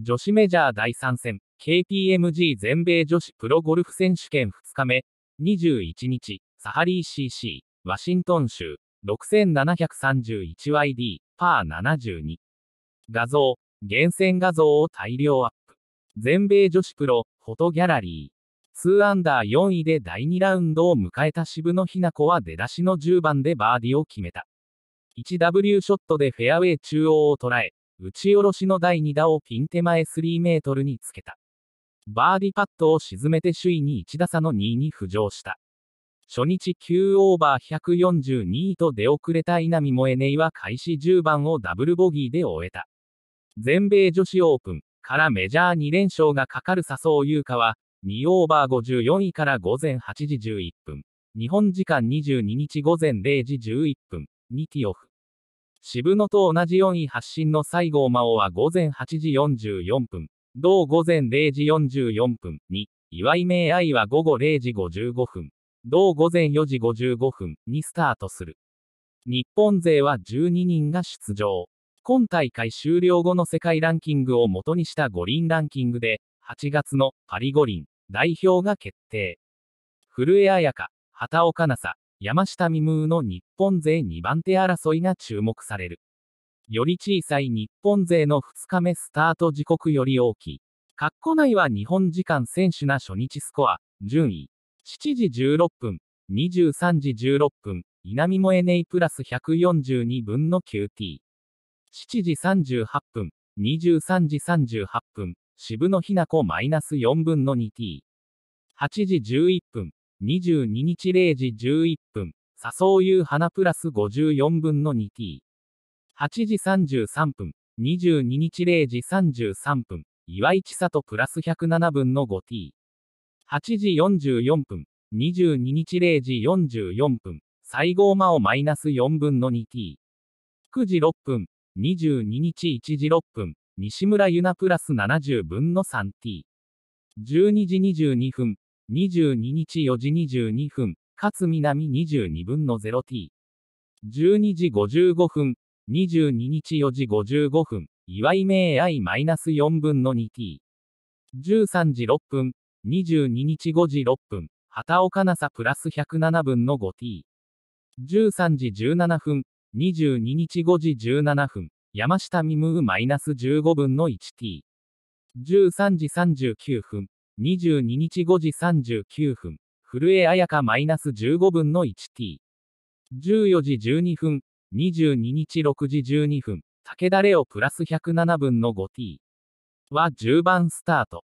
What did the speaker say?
女子メジャー第3戦、KPMG 全米女子プロゴルフ選手権2日目、21日、サハリー CC、ワシントン州、6731YD、パー72。画像、厳選画像を大量アップ。全米女子プロ、フォトギャラリー。2アンダー4位で第2ラウンドを迎えた渋野日向子は出だしの10番でバーディを決めた。1W ショットでフェアウェイ中央を捉え、打ち下ろしの第2打をピン手前3メートルにつけた。バーディパットを沈めて首位に1打差の2位に浮上した。初日9オーバー142位と出遅れた稲見萌寧は開始10番をダブルボギーで終えた。全米女子オープンからメジャー2連勝がかかる笹生優香は、2オーバー54位から午前8時11分、日本時間22日午前0時11分、2ティオフ。渋野と同じ4位発進の西郷真央は午前8時44分、同午前0時44分に、岩井明愛は午後0時55分、同午前4時55分にスタートする。日本勢は12人が出場。今大会終了後の世界ランキングを元にした五輪ランキングで、8月のパリ五輪代表が決定。古江彩佳、畑岡奈紗、山下美夢の日本勢2番手争いが注目される。より小さい日本勢の2日目スタート時刻より大きい。括弧内は日本時間選手な初日スコア、順位、7時16分、23時16分、稲見萌ネイプラス142分の QT。7時38分、23時38分、渋野日向子マイナス4分の 2T。8時11分、22日0時11分、笹生優花プラス54分の 2t。8時33分、22日0時33分、岩井千里プラス107分の 5t。8時44分、22日0時44分、西郷真央マイナス4分の 2t。9時6分、22日1時6分、西村ゆなプラス70分の 3t。12時22分、22日4時22分、勝南22分の 0t。12時55分、22日4時55分、岩井明 i-4 分の 2t。13時6分、22日5時6分、畑岡奈紗プラス107分の 5t。13時17分、22日5時17分、山下美夢マイナス15分の 1t。13時39分、22日5時39分、古江彩香マイナス15分の 1T。14時12分、22日6時12分、武田レオプラス107分の 5T。は10番スタート。